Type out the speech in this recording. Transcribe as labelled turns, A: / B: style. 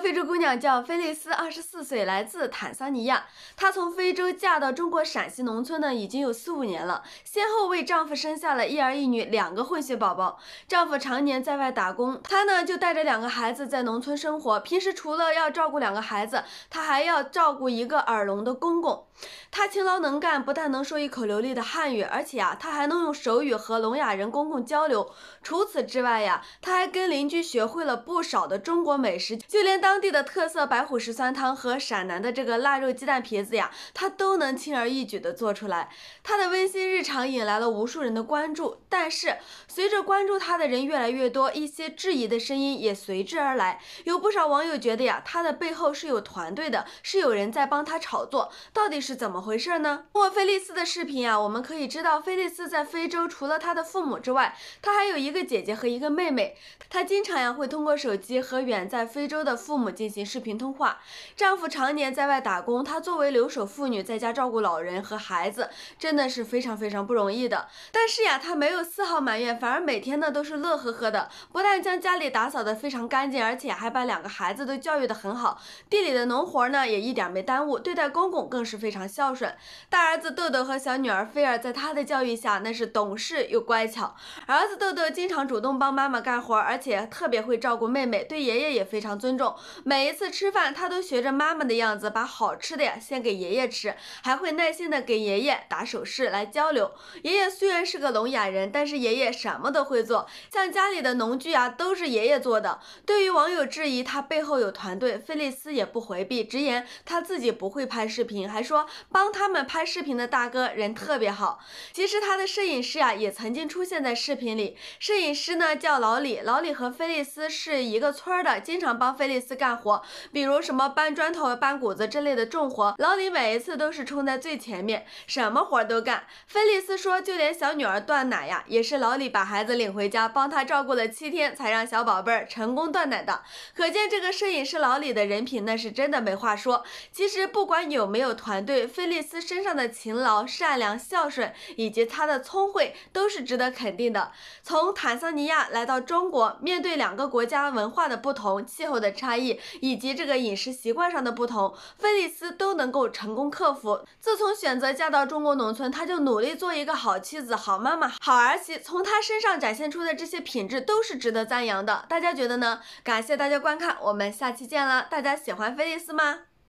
A: 非洲姑娘叫菲利斯，二十四岁，来自坦桑尼亚。她从非洲嫁到中国陕西农村呢，已经有四五年了，先后为丈夫生下了一儿一女，两个混血宝宝。丈夫常年在外打工，她呢就带着两个孩子在农村生活。平时除了要照顾两个孩子，她还要照顾一个耳聋的公公。她勤劳能干，不但能说一口流利的汉语，而且啊，她还能用手语和聋哑人公公交流。除此之外呀，她还跟邻居学会了不少的中国美食，就连当当地的特色白虎石酸汤和陕南的这个腊肉鸡蛋皮子呀，他都能轻而易举的做出来。他的温馨日常引来了无数人的关注，但是随着关注他的人越来越多，一些质疑的声音也随之而来。有不少网友觉得呀，他的背后是有团队的，是有人在帮他炒作，到底是怎么回事呢？莫菲利斯的视频啊，我们可以知道，菲利斯在非洲除了他的父母之外，他还有一个姐姐和一个妹妹。他经常呀会通过手机和远在非洲的父。母进行视频通话，丈夫常年在外打工，她作为留守妇女，在家照顾老人和孩子，真的是非常非常不容易的。但是呀，她没有丝毫埋怨，反而每天呢都是乐呵呵的，不但将家里打扫得非常干净，而且还把两个孩子都教育得很好。地里的农活呢也一点没耽误，对待公公更是非常孝顺。大儿子豆豆和小女儿菲儿，在她的教育下，那是懂事又乖巧。儿子豆豆经常主动帮妈妈干活，而且特别会照顾妹妹，对爷爷也非常尊重。每一次吃饭，他都学着妈妈的样子，把好吃的呀先给爷爷吃，还会耐心的给爷爷打手势来交流。爷爷虽然是个聋哑人，但是爷爷什么都会做，像家里的农具啊，都是爷爷做的。对于网友质疑他背后有团队，菲利斯也不回避，直言他自己不会拍视频，还说帮他们拍视频的大哥人特别好。其实他的摄影师啊，也曾经出现在视频里。摄影师呢叫老李，老李和菲利斯是一个村的，经常帮菲利斯。干活，比如什么搬砖头、搬谷子之类的重活，老李每一次都是冲在最前面，什么活都干。菲利斯说，就连小女儿断奶呀，也是老李把孩子领回家，帮他照顾了七天才让小宝贝儿成功断奶的。可见这个摄影师老李的人品，那是真的没话说。其实不管有没有团队，菲利斯身上的勤劳、善良、孝顺以及他的聪慧，都是值得肯定的。从坦桑尼亚来到中国，面对两个国家文化的不同、气候的差异，以及这个饮食习惯上的不同，菲利斯都能够成功克服。自从选择嫁到中国农村，她就努力做一个好妻子、好妈妈、好儿媳。从她身上展现出的这些品质都是值得赞扬的。大家觉得呢？感谢大家观看，我们下期见啦！大家喜欢菲利斯吗？